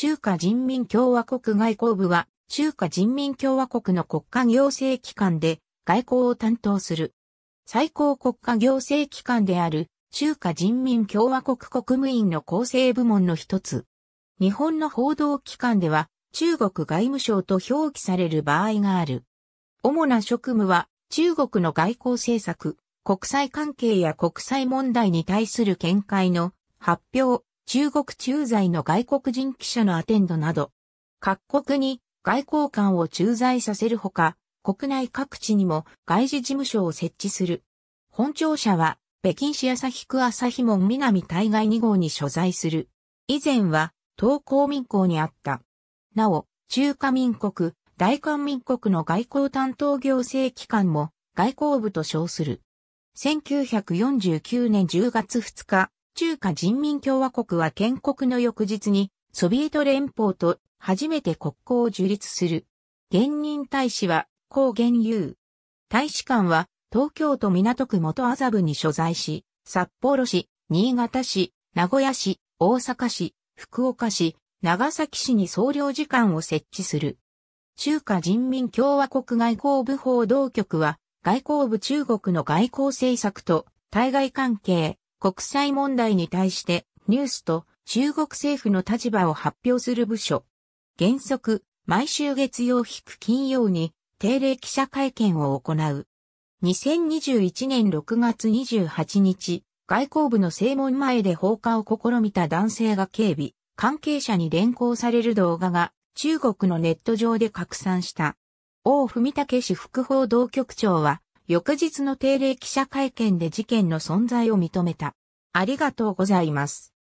中華人民共和国外交部は、中華人民共和国の国家行政機関で外交を担当する。最高国家行政機関である中華人民共和国国務院の構成部門の一つ。日本の報道機関では中国外務省と表記される場合がある。主な職務は中国の外交政策、国際関係や国際問題に対する見解の発表、中国駐在の外国人記者のアテンドなど、各国に外交官を駐在させるほか、国内各地にも外事事務所を設置する。本庁舎は、北京市朝日区朝日門南対外2号に所在する。以前は、東公民港にあった。なお、中華民国、大韓民国の外交担当行政機関も外交部と称する。1949年10月2日、中華人民共和国は建国の翌日に、ソビエト連邦と初めて国交を樹立する。現任大使は、高元優。大使館は、東京都港区元麻布に所在し、札幌市、新潟市、名古屋市、大阪市、福岡市、長崎市に総領事館を設置する。中華人民共和国外交部報道局は、外交部中国の外交政策と対外関係、国際問題に対してニュースと中国政府の立場を発表する部署。原則、毎週月曜引く金曜に定例記者会見を行う。2021年6月28日、外交部の正門前で放火を試みた男性が警備、関係者に連行される動画が中国のネット上で拡散した。王文武氏副報道局長は翌日の定例記者会見で事件の存在を認めた。ありがとうございます。